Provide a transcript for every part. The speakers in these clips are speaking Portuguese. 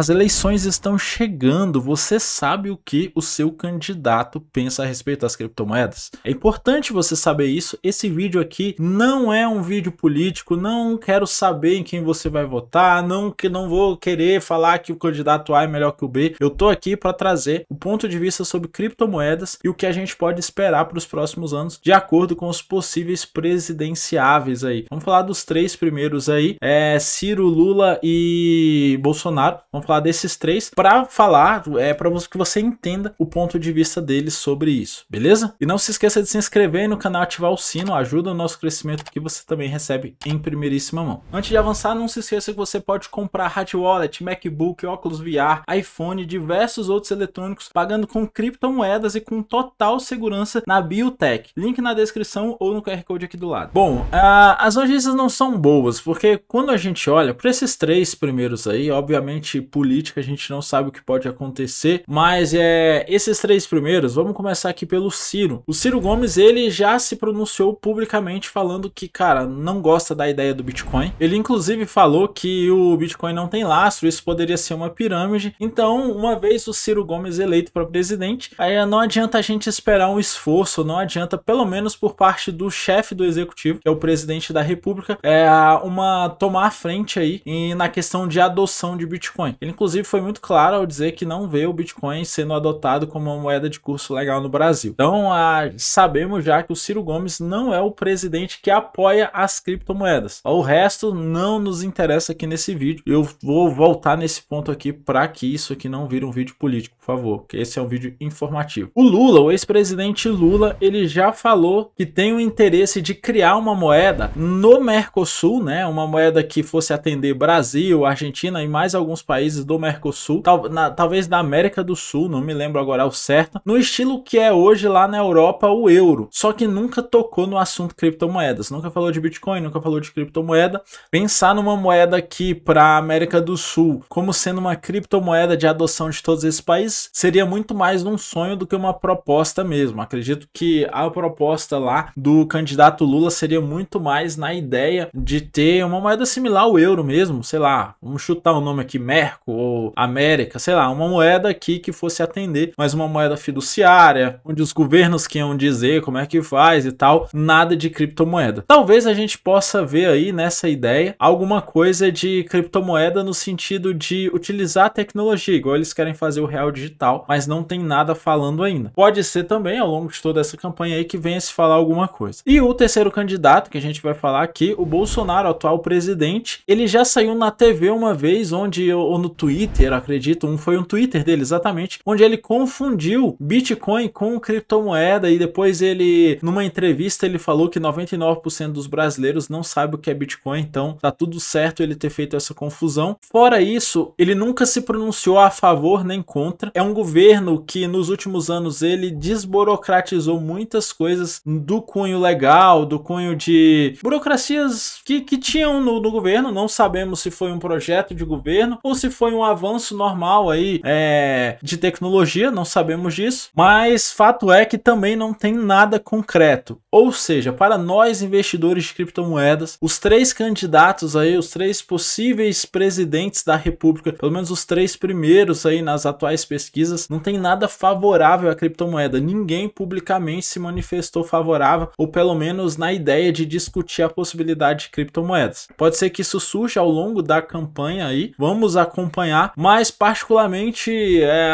As eleições estão chegando, você sabe o que o seu candidato pensa a respeito das criptomoedas? É importante você saber isso. Esse vídeo aqui não é um vídeo político, não quero saber em quem você vai votar, não que não vou querer falar que o candidato A é melhor que o B. Eu tô aqui para trazer o ponto de vista sobre criptomoedas e o que a gente pode esperar para os próximos anos, de acordo com os possíveis presidenciáveis aí. Vamos falar dos três primeiros aí, é Ciro, Lula e Bolsonaro. Vamos participar desses três para falar, é para que você entenda o ponto de vista deles sobre isso, beleza? E não se esqueça de se inscrever no canal, ativar o sino, ajuda o nosso crescimento que você também recebe em primeiríssima mão. Antes de avançar, não se esqueça que você pode comprar hard wallet, MacBook, óculos VR, iPhone diversos outros eletrônicos pagando com criptomoedas e com total segurança na Biotech. Link na descrição ou no QR Code aqui do lado. Bom, uh, as notícias não são boas, porque quando a gente olha para esses três primeiros aí, obviamente por política, a gente não sabe o que pode acontecer. Mas é esses três primeiros, vamos começar aqui pelo Ciro. O Ciro Gomes, ele já se pronunciou publicamente falando que, cara, não gosta da ideia do Bitcoin. Ele inclusive falou que o Bitcoin não tem lastro, isso poderia ser uma pirâmide. Então, uma vez o Ciro Gomes eleito para presidente, aí não adianta a gente esperar um esforço, não adianta, pelo menos por parte do chefe do executivo, que é o presidente da República, é uma tomar a frente aí na questão de adoção de Bitcoin. Ele, inclusive, foi muito claro ao dizer que não vê o Bitcoin sendo adotado como uma moeda de curso legal no Brasil. Então, a... Ah, sabemos já que o Ciro Gomes não é o presidente que apoia as criptomoedas. O resto não nos interessa aqui nesse vídeo. Eu vou voltar nesse ponto aqui para que isso aqui não vire um vídeo político, por favor, porque esse é um vídeo informativo. O Lula, o ex-presidente Lula, ele já falou que tem o interesse de criar uma moeda no Mercosul, né? Uma moeda que fosse atender Brasil, Argentina e mais alguns países países do Mercosul, tal, na, talvez da América do Sul, não me lembro agora ao certo, no estilo que é hoje lá na Europa o euro. Só que nunca tocou no assunto criptomoedas, nunca falou de Bitcoin, nunca falou de criptomoeda. Pensar numa moeda aqui para a América do Sul como sendo uma criptomoeda de adoção de todos esses países seria muito mais um sonho do que uma proposta mesmo. Acredito que a proposta lá do candidato Lula seria muito mais na ideia de ter uma moeda similar ao euro mesmo, sei lá, vamos chutar o um nome aqui, Mercosul marco ou América, sei lá, uma moeda aqui que fosse atender, mas uma moeda fiduciária, onde os governos que iam dizer como é que faz e tal, nada de criptomoeda. Talvez a gente possa ver aí nessa ideia alguma coisa de criptomoeda no sentido de utilizar a tecnologia, igual eles querem fazer o real digital, mas não tem nada falando ainda. Pode ser também ao longo de toda essa campanha aí que venha se falar alguma coisa. E o terceiro candidato que a gente vai falar aqui, o Bolsonaro, atual presidente, ele já saiu na TV uma vez onde ou no Twitter, acredito, um foi um Twitter dele exatamente, onde ele confundiu Bitcoin com criptomoeda e depois ele, numa entrevista, ele falou que 99% dos brasileiros não sabe o que é Bitcoin, então tá tudo certo ele ter feito essa confusão. Fora isso, ele nunca se pronunciou a favor nem contra. É um governo que nos últimos anos ele desburocratizou muitas coisas do cunho legal, do cunho de burocracias que, que tinham no, no governo. Não sabemos se foi um projeto de governo ou se foi um avanço normal aí é, de tecnologia, não sabemos disso, mas fato é que também não tem nada concreto. Ou seja, para nós investidores de criptomoedas, os três candidatos aí, os três possíveis presidentes da República, pelo menos os três primeiros aí nas atuais pesquisas, não tem nada favorável à criptomoeda. Ninguém publicamente se manifestou favorável, ou pelo menos na ideia de discutir a possibilidade de criptomoedas. Pode ser que isso surja ao longo da campanha aí. Vamos acompanhar acompanhar, mas particularmente é,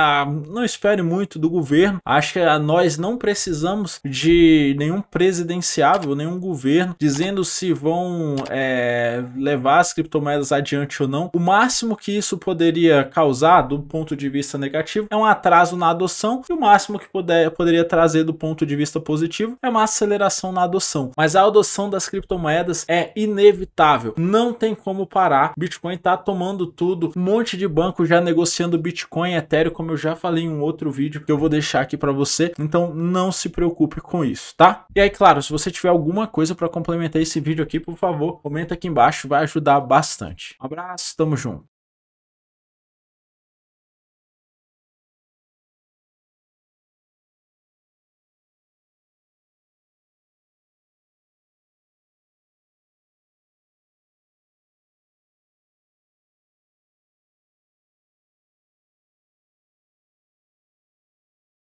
não espere muito do governo. Acho que é, nós não precisamos de nenhum presidenciável, nenhum governo dizendo se vão é, levar as criptomoedas adiante ou não. O máximo que isso poderia causar do ponto de vista negativo é um atraso na adoção e o máximo que puder, poderia trazer do ponto de vista positivo é uma aceleração na adoção. Mas a adoção das criptomoedas é inevitável, não tem como parar. Bitcoin está tomando tudo, um monte monte de banco já negociando Bitcoin, e Ethereum, como eu já falei em um outro vídeo que eu vou deixar aqui para você. Então não se preocupe com isso, tá? E aí, claro, se você tiver alguma coisa para complementar esse vídeo aqui, por favor, comenta aqui embaixo, vai ajudar bastante. Um abraço, tamo junto.